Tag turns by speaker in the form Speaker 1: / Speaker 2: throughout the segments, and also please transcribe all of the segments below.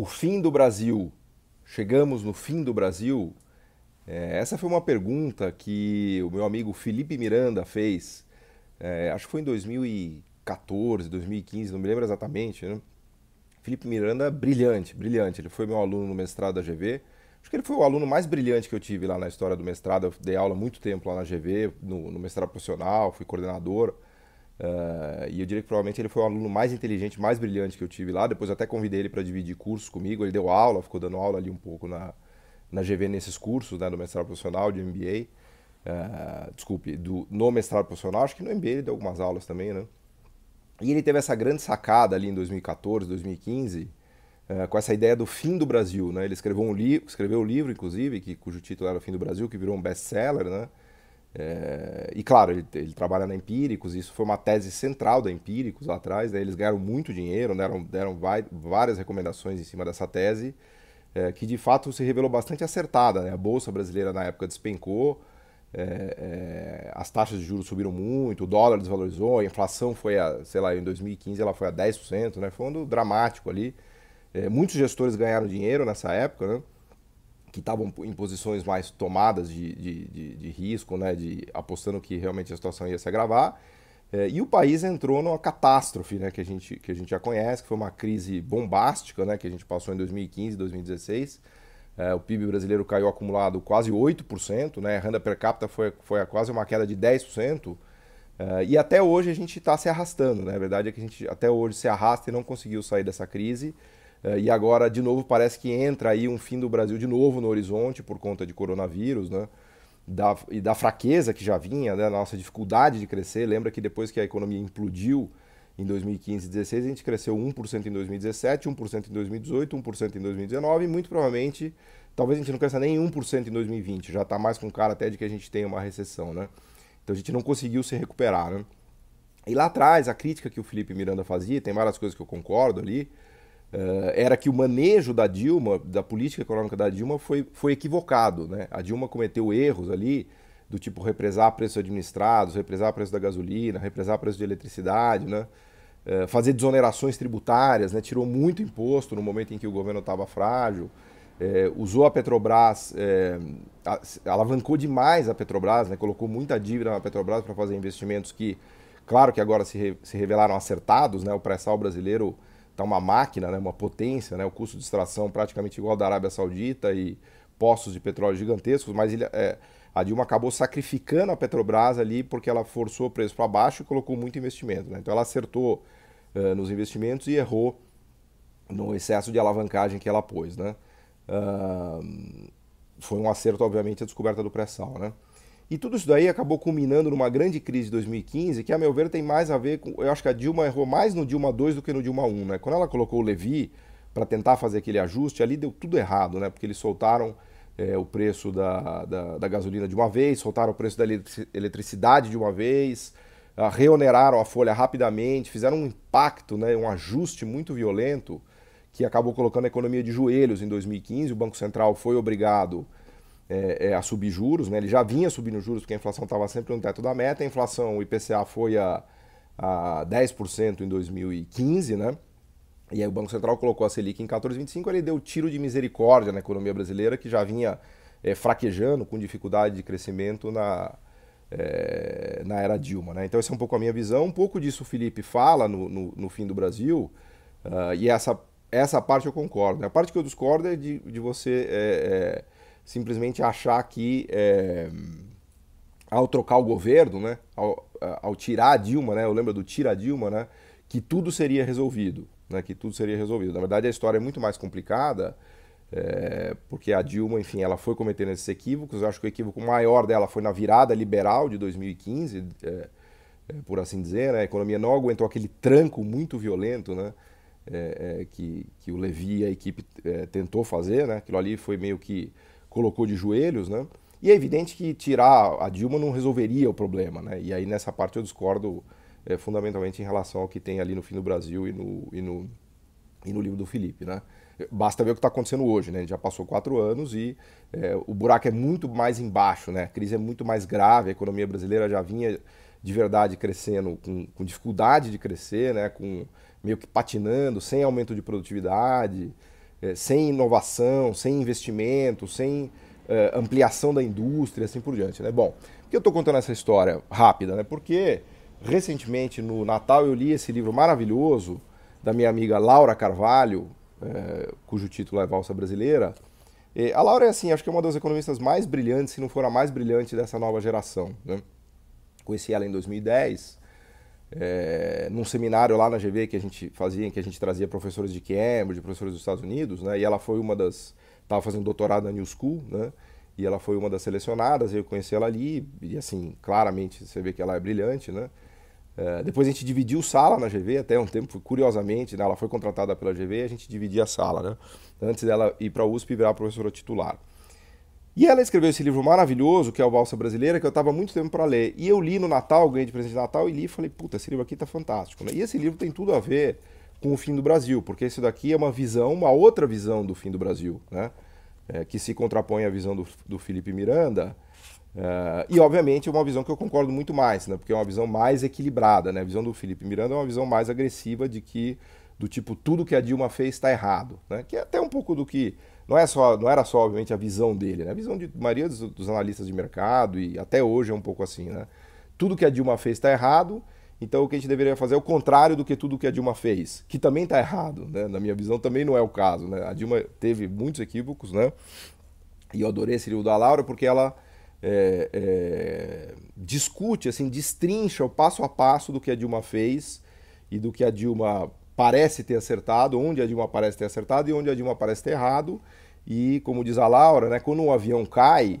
Speaker 1: o fim do Brasil, chegamos no fim do Brasil? É, essa foi uma pergunta que o meu amigo Felipe Miranda fez, é, acho que foi em 2014, 2015, não me lembro exatamente, né? Felipe Miranda, brilhante, brilhante. Ele foi meu aluno no mestrado da GV. Acho que ele foi o aluno mais brilhante que eu tive lá na história do mestrado. Eu dei aula muito tempo lá na GV, no, no mestrado profissional, fui coordenador. Uh, e eu diria que provavelmente ele foi o aluno mais inteligente, mais brilhante que eu tive lá. Depois até convidei ele para dividir cursos comigo. Ele deu aula, ficou dando aula ali um pouco na, na GV nesses cursos, né, do mestrado profissional, de MBA. Uh, ah, desculpe, do, no mestrado profissional, acho que no MBA ele deu algumas aulas também, né? E ele teve essa grande sacada ali em 2014, 2015, uh, com essa ideia do fim do Brasil, né? Ele escreveu um livro, escreveu um livro, inclusive, que, cujo título era O Fim do Brasil, que virou um best-seller, né? É, e claro, ele, ele, trabalha na Empíricos, isso foi uma tese central da Empíricos lá atrás, né? eles ganharam muito dinheiro, né? deram, deram vai, várias recomendações em cima dessa tese, é, que de fato se revelou bastante acertada. Né? A Bolsa Brasileira na época despencou, é, é as taxas de juros subiram muito, o dólar desvalorizou, a inflação foi a, sei lá, em 2015 ela foi a 10%, né? foi um ano dramático ali. É, muitos gestores ganharam dinheiro nessa época, né? que estavam em posições mais tomadas de, de, de, de, risco, né, de, apostando que realmente a situação ia se agravar. É, e o país entrou numa catástrofe né, que, a gente, que a gente já conhece, que foi uma crise bombástica né, que a gente passou em 2015, 2016. É, o PIB brasileiro caiu acumulado quase 8%, né, a renda per capita foi, foi a quase uma queda de 10%. É, e até hoje a gente está se arrastando. Né? A verdade é que a gente até hoje se arrasta e não conseguiu sair dessa crise. É, e agora, de novo, parece que entra aí um fim do Brasil de novo no horizonte por conta de coronavírus, né? Da, e da fraqueza que já vinha, da né? nossa dificuldade de crescer. Lembra que depois que a economia implodiu em 2015 e 2016, a gente cresceu 1% em 2017, 1% em 2018, 1% em 2019 e muito provavelmente, talvez a gente não cresça nem 1% em 2020. Já está mais com cara até de que a gente tenha uma recessão, né? Então a gente não conseguiu se recuperar, né? E lá atrás, a crítica que o Felipe Miranda fazia, tem várias coisas que eu concordo ali, eh, era que o manejo da Dilma, da política econômica da Dilma, foi, foi equivocado. Né? A Dilma cometeu erros ali, do tipo represar preços administrados, represar preço da gasolina, represar preço de eletricidade, né? Eh, fazer desonerações tributárias, né? tirou muito imposto no momento em que o governo estava frágil, é, usou a Petrobras, é, alavancou demais a Petrobras, né? colocou muita dívida na Petrobras para fazer investimentos que, claro que agora se, re, se revelaram acertados, né? o pré-sal brasileiro tá uma máquina, né, uma potência, né, o custo de extração praticamente igual ao da Arábia Saudita e poços de petróleo gigantescos, mas ele, é, a Dilma acabou sacrificando a Petrobras ali porque ela forçou o preço para baixo e colocou muito investimento. Né? Então ela acertou uh, nos investimentos e errou no excesso de alavancagem que ela pôs. Né? Uh, foi um acerto, obviamente, a descoberta do pré-sal. Né? E tudo isso daí acabou culminando numa grande crise de 2015, que a meu ver tem mais a ver com. Eu acho que a Dilma errou mais no Dilma 2 do que no Dilma 1, né? Quando ela colocou o Levi para tentar fazer aquele ajuste, ali deu tudo errado, né? Porque eles soltaram é, o preço da, da, da, gasolina de uma vez, soltaram o preço da eletricidade de uma vez, ah, reoneraram a folha rapidamente, fizeram um impacto, né? um ajuste muito violento que acabou colocando a economia de joelhos em 2015. O Banco Central foi obrigado é, é, a subir juros, né? ele já vinha subindo juros porque a inflação estava sempre no teto da meta, a inflação, o IPCA foi a, a 10% em 2015, né? E aí o Banco Central colocou a Selic em 14,25, ele deu tiro de misericórdia na economia brasileira, que já vinha é, fraquejando, com dificuldade de crescimento na, é, na era Dilma. Né? Então essa é um pouco a minha visão, um pouco disso o Felipe fala no, no, no fim do Brasil, uh, e essa, essa parte eu concordo. Né? A parte que eu discordo é de, de você... É, é simplesmente achar que é, ao trocar o governo, né, ao, ao, tirar a Dilma, né, eu lembro do tira a Dilma, né, que tudo seria resolvido, né, que tudo seria resolvido. Na verdade, a história é muito mais complicada, é, porque a Dilma, enfim, ela foi cometendo esses equívocos. Eu acho que o equívoco maior dela foi na virada liberal de 2015, é, é, por assim dizer. Né, a economia não aguentou aquele tranco muito violento, né, é, é, que, que o Levi e a equipe tentou fazer, né? Aquilo ali foi meio que colocou de joelhos, né? E é evidente que tirar a Dilma não resolveria o problema, né? E aí nessa parte eu discordo é, fundamentalmente em relação ao que tem ali no fim do Brasil e no, e no, e no livro do Felipe, né? Basta ver o que está acontecendo hoje, né? Já passou quatro anos e é, o buraco é muito mais embaixo, né? A crise é muito mais grave, a economia brasileira já vinha de verdade crescendo, com, com dificuldade de crescer, né? Com meio que patinando, sem aumento de produtividade, é, sem inovação, sem investimento, sem é, ampliação da indústria, assim por diante. Né? Bom, por que eu estou contando essa história rápida? Né? Porque recentemente, no Natal, eu li esse livro maravilhoso da minha amiga Laura Carvalho, é, cujo título é Valsa Brasileira. a Laura é, assim, acho que é uma das economistas mais brilhantes, se não for a mais brilhante dessa nova geração. Né? Conheci ela em 2010 é, num seminário lá na GV que a gente fazia, em que a gente trazia professores de Cambridge, professores dos Estados Unidos, né? E ela foi uma das. Estava fazendo doutorado na New School, né? E ela foi uma das selecionadas, eu conheci ela ali, e assim, claramente você vê que ela é brilhante, né? É, depois a gente dividiu sala na GV até um tempo, curiosamente, né? Ela foi contratada pela GV e a gente dividia a sala, né? Antes dela ir para a USP e virar professora titular. E ela escreveu esse livro maravilhoso, que é o Balsa Brasileira, que eu estava muito tempo para ler. E eu li no Natal, ganhei de presente de Natal e li e falei, puta, esse livro aqui tá fantástico. Né? E esse livro tem tudo a ver com o fim do Brasil, porque esse daqui é uma visão, uma outra visão do fim do Brasil, né? É, que se contrapõe à visão do, do Felipe Miranda. É, e, obviamente, é uma visão que eu concordo muito mais, né? porque é uma visão mais equilibrada. Né? A visão do Felipe Miranda é uma visão mais agressiva de que, do tipo, tudo que a Dilma fez está errado. Né? Que é até um pouco do que não, é só, não era só, obviamente, a visão dele, né? a visão de maioria dos, dos, analistas de mercado, e até hoje é um pouco assim, né? Tudo que a Dilma fez está errado, então o que a gente deveria fazer é o contrário do que tudo que a Dilma fez, que também está errado, né? Na minha visão, também não é o caso, né? A Dilma teve muitos equívocos, né? E eu adorei esse livro da Laura porque ela é, é, discute, assim, destrincha o passo a passo do que a Dilma fez e do que a Dilma parece ter acertado, onde a Dilma parece ter acertado e onde a Dilma parece ter errado. E como diz a Laura, né, quando um avião cai,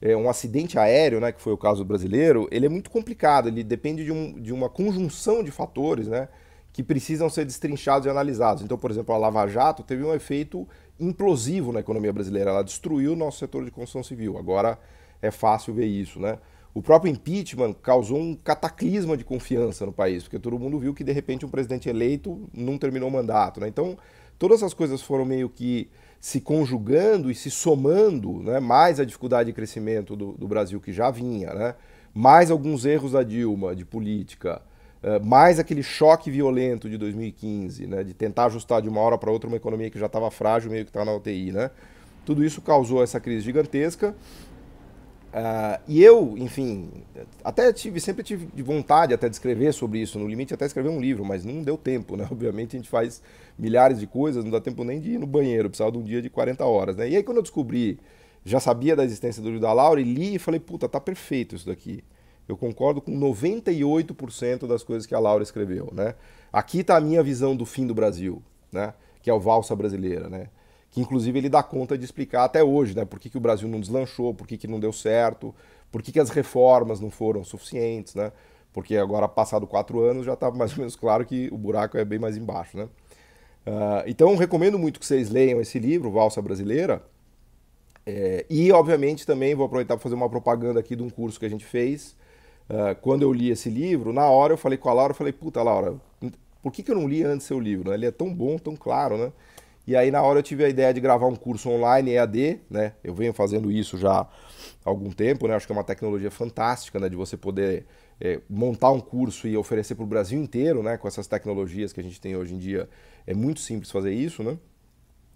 Speaker 1: é, um acidente aéreo, né, que foi o caso brasileiro, ele é muito complicado, ele depende de, um, de uma conjunção de fatores né, que precisam ser destrinchados e analisados. Então, por exemplo, a Lava Jato teve um efeito implosivo na economia brasileira, ela destruiu o nosso setor de construção civil. Agora é fácil ver isso, né? O próprio impeachment causou um cataclisma de confiança no país, porque todo mundo viu que de repente um presidente eleito não terminou o mandato. Né? Então, todas as coisas foram meio que se conjugando e se somando, né? mais a dificuldade de crescimento do, do Brasil que já vinha, né? mais alguns erros da Dilma de política, eh, mais aquele choque violento de 2015, né? de tentar ajustar de uma hora para outra uma economia que já estava frágil, meio que estava na UTI. Né? Tudo isso causou essa crise gigantesca Uh, e eu, enfim, até tive, sempre tive vontade até de escrever sobre isso, no limite até escrever um livro, mas não deu tempo, né? Obviamente a gente faz milhares de coisas, não dá tempo nem de ir no banheiro, precisava de um dia de 40 horas, né? E aí quando eu descobri, já sabia da existência do livro da Laura e li e falei, puta, tá perfeito isso daqui. Eu concordo com 98% das coisas que a Laura escreveu, né? Aqui tá a minha visão do fim do Brasil, né? Que é o Valsa Brasileira, né? que inclusive ele dá conta de explicar até hoje, né? Por que, que o Brasil não deslanchou, por que, que não deu certo, por que, que as reformas não foram suficientes, né? Porque agora, passado quatro anos, já está mais ou menos claro que o buraco é bem mais embaixo, né? Uh, então, recomendo muito que vocês leiam esse livro, Valsa Brasileira. É, e, obviamente, também vou aproveitar para fazer uma propaganda aqui de um curso que a gente fez. Uh, quando eu li esse livro, na hora eu falei com a Laura, eu falei, puta, Laura, por que, que eu não li antes seu livro? Né? Ele é tão bom, tão claro, né? E aí na hora eu tive a ideia de gravar um curso online EAD, né? Eu venho fazendo isso já há algum tempo, né? Acho que é uma tecnologia fantástica, né? De você poder é, montar um curso e oferecer para o Brasil inteiro, né? Com essas tecnologias que a gente tem hoje em dia, é muito simples fazer isso, né?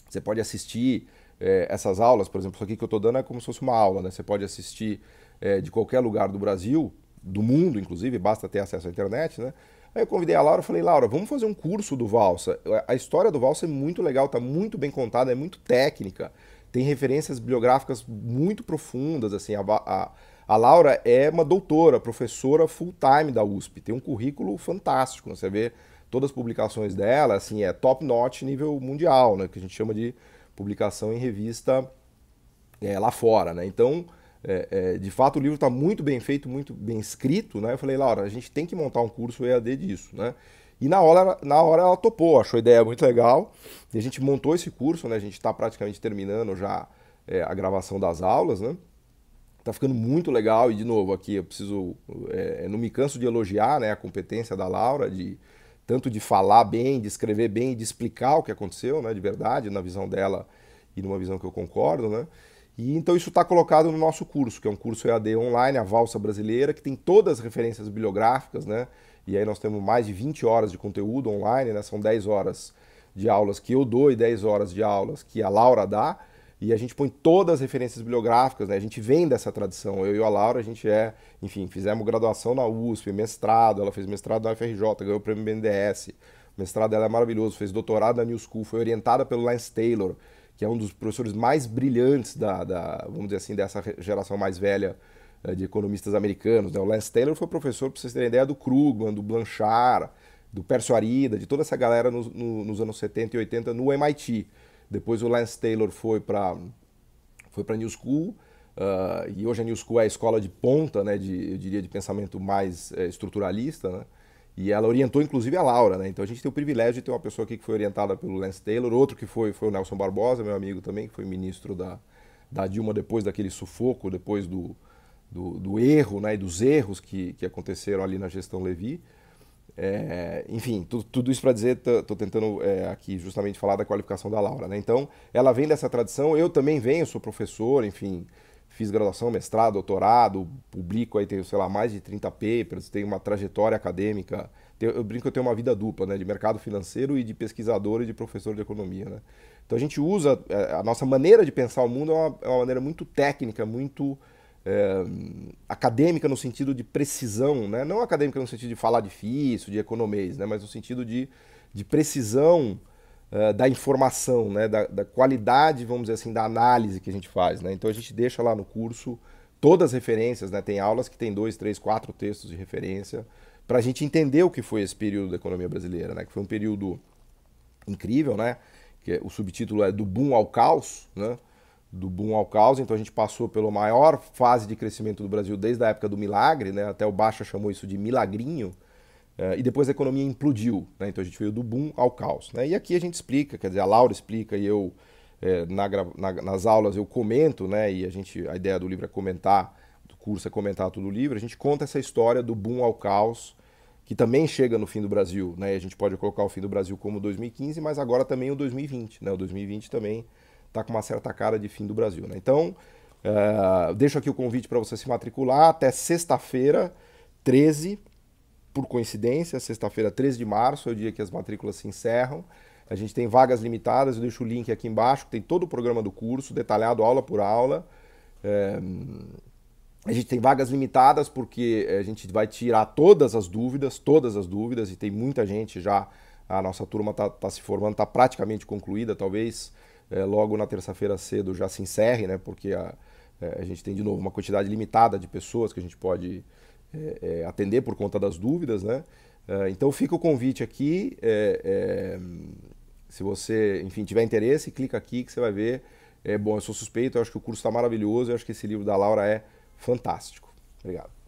Speaker 1: Você pode assistir é, essas aulas, por exemplo, isso aqui que eu estou dando é como se fosse uma aula, né? Você pode assistir é, de qualquer lugar do Brasil, do mundo, inclusive, basta ter acesso à internet, né? Aí eu convidei a Laura e falei, Laura, vamos fazer um curso do Valsa. A história do Valsa é muito legal, está muito bem contada, é muito técnica. Tem referências bibliográficas muito profundas, assim, a, a, a Laura é uma doutora, professora full-time da USP, tem um currículo fantástico, né? você vê todas as publicações dela, assim, é top-notch nível mundial, né? que a gente chama de publicação em revista é, lá fora, né? Então, é, é, de fato o livro está muito bem feito, muito bem escrito, né? Eu falei, Laura, a gente tem que montar um curso EAD disso, né? E na hora, na hora ela topou, achou a ideia muito legal. E a gente montou esse curso, né? A gente está praticamente terminando já é, a gravação das aulas, né? Tá ficando muito legal e de novo aqui eu preciso, é, é, não me canso de elogiar, né? A competência da Laura de tanto de falar bem, de escrever bem, de explicar o que aconteceu, né? De verdade, na visão dela e numa visão que eu concordo, né? E então isso está colocado no nosso curso, que é um curso EAD online, a Valsa Brasileira, que tem todas as referências bibliográficas, né? E aí nós temos mais de 20 horas de conteúdo online, né? São 10 horas de aulas que eu dou e 10 horas de aulas que a Laura dá. E a gente põe todas as referências bibliográficas, né? A gente vem dessa tradição. Eu e a Laura, a gente é, enfim, fizemos graduação na USP, mestrado, ela fez mestrado na UFRJ, ganhou o prêmio BNDES. O mestrado dela é maravilhoso, fez doutorado na New School, foi orientada pelo Lance Taylor que é um dos professores mais brilhantes da, da vamos dizer assim, dessa geração mais velha eh, de economistas americanos. Né? O Lance Taylor foi professor, para vocês terem ideia, do Krugman, do Blanchard, do Percio Arida, de toda essa galera no, no, nos anos 70 e 80 no MIT. Depois o Lance Taylor foi para foi para New School, Uh, e hoje a New School é a escola de ponta, né, de, eu diria, de pensamento mais é, estruturalista, né, e ela orientou, inclusive, a Laura, né? Então a gente tem o privilégio de ter uma pessoa aqui que foi orientada pelo Lance Taylor, outro que foi, foi o Nelson Barbosa, meu amigo também, que foi ministro da, da Dilma depois daquele sufoco, depois do, do, do erro, né? E dos erros que, que aconteceram ali na gestão Levi. É, enfim, tudo, tudo isso para dizer, estou tentando é, aqui justamente falar da qualificação da Laura. Né? Então, ela vem dessa tradição, eu também venho, sou professor, enfim, fiz graduação, mestrado, doutorado, publico aí, tenho, sei lá, mais de 30 papers, tenho uma trajetória acadêmica. Tenho, eu brinco que eu tenho uma vida dupla, né? De mercado financeiro e de pesquisador e de professor de economia, né? Então a gente usa, é, a nossa maneira de pensar o mundo é uma, é uma maneira muito técnica, muito é, acadêmica no sentido de precisão, né? Não acadêmica no sentido de falar difícil, de economês, né? Mas no sentido de, de precisão eh, da informação, né? Da, da, qualidade, vamos dizer assim, da análise que a gente faz. Né? Então a gente deixa lá no curso todas as referências, né? tem aulas que tem dois, três, quatro textos de referência, para a gente entender o que foi esse período da economia brasileira, né? que foi um período incrível, né? que o subtítulo é Do Boom ao Caos, né? do boom ao caos, então a gente passou pela maior fase de crescimento do Brasil desde a época do milagre, né? até o Baixa chamou isso de milagrinho, Uh, e depois a economia implodiu, né? então a gente veio do boom ao caos. Né? E aqui a gente explica, quer dizer, a Laura explica e eu, eh, na, na, nas aulas eu comento, né? e a, gente, a ideia do livro é comentar, do curso é comentar tudo o livro, a gente conta essa história do boom ao caos, que também chega no fim do Brasil, né? E a gente pode colocar o fim do Brasil como 2015, mas agora também o 2020, né? o 2020 também está com uma certa cara de fim do Brasil. Né? Então, uh, deixo aqui o convite para você se matricular até sexta-feira, 13 por coincidência, sexta-feira, 13 de março, é o dia que as matrículas se encerram. A gente tem vagas limitadas, eu deixo o link aqui embaixo, tem todo o programa do curso, detalhado aula por aula. É... A gente tem vagas limitadas porque eh, a gente vai tirar todas as dúvidas, todas as dúvidas, e tem muita gente já, a nossa turma está tá se formando, está praticamente concluída, talvez é, logo na terça-feira cedo já se encerre, né? Porque a, a gente tem de novo uma quantidade limitada de pessoas que a gente pode é, é, atender por conta das dúvidas, né? É, então fica o convite aqui. É, se você, enfim, tiver interesse, clica aqui que você vai ver. bom, eu sou suspeito, eu acho que o curso está maravilhoso, eu acho que esse livro da Laura é fantástico. Obrigado.